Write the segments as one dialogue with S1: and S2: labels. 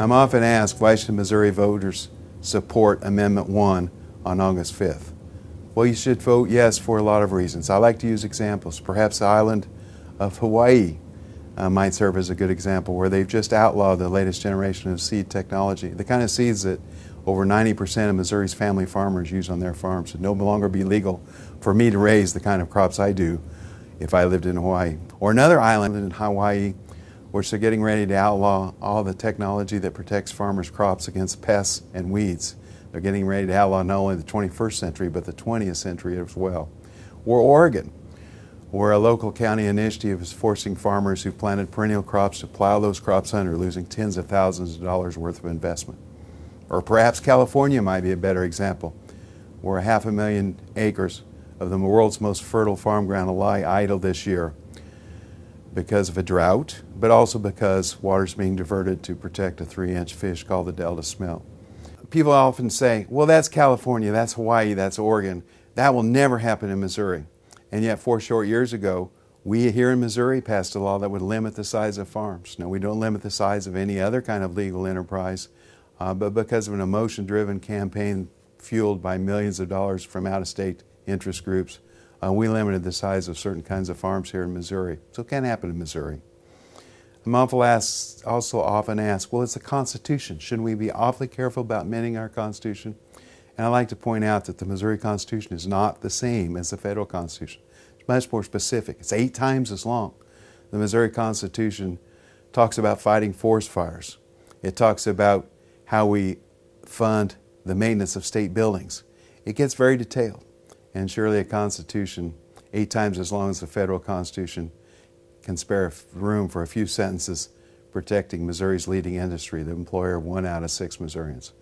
S1: I'm often asked why should Missouri voters support Amendment 1 on August 5th? Well, you should vote yes for a lot of reasons. I like to use examples. Perhaps the island of Hawaii uh, might serve as a good example where they've just outlawed the latest generation of seed technology, the kind of seeds that over 90% of Missouri's family farmers use on their farms. It no longer be legal for me to raise the kind of crops I do if I lived in Hawaii. Or another island in Hawaii which they're getting ready to outlaw all the technology that protects farmers' crops against pests and weeds. They're getting ready to outlaw not only the 21st century, but the 20th century as well. Or Oregon, where a local county initiative is forcing farmers who planted perennial crops to plow those crops under, losing tens of thousands of dollars worth of investment. Or perhaps California might be a better example, where half a million acres of the world's most fertile farm ground lie idle this year because of a drought, but also because water is being diverted to protect a three inch fish called the Delta smelt. People often say, well, that's California, that's Hawaii, that's Oregon. That will never happen in Missouri. And yet, four short years ago, we here in Missouri passed a law that would limit the size of farms. Now, we don't limit the size of any other kind of legal enterprise, uh, but because of an emotion driven campaign fueled by millions of dollars from out of state interest groups, uh, we limited the size of certain kinds of farms here in Missouri. So it can happen in Missouri. I'm asks, also often asked, well, it's a constitution. Shouldn't we be awfully careful about amending our constitution? And I like to point out that the Missouri Constitution is not the same as the federal Constitution. It's much more specific. It's eight times as long. The Missouri Constitution talks about fighting forest fires. It talks about how we fund the maintenance of state buildings. It gets very detailed and surely a constitution eight times as long as the federal constitution can spare room for a few sentences protecting Missouri's leading industry, the employer of one out of six Missourians.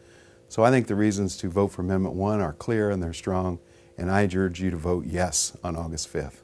S1: So I think the reasons to vote for Amendment 1 are clear and they're strong, and I urge you to vote yes on August 5th.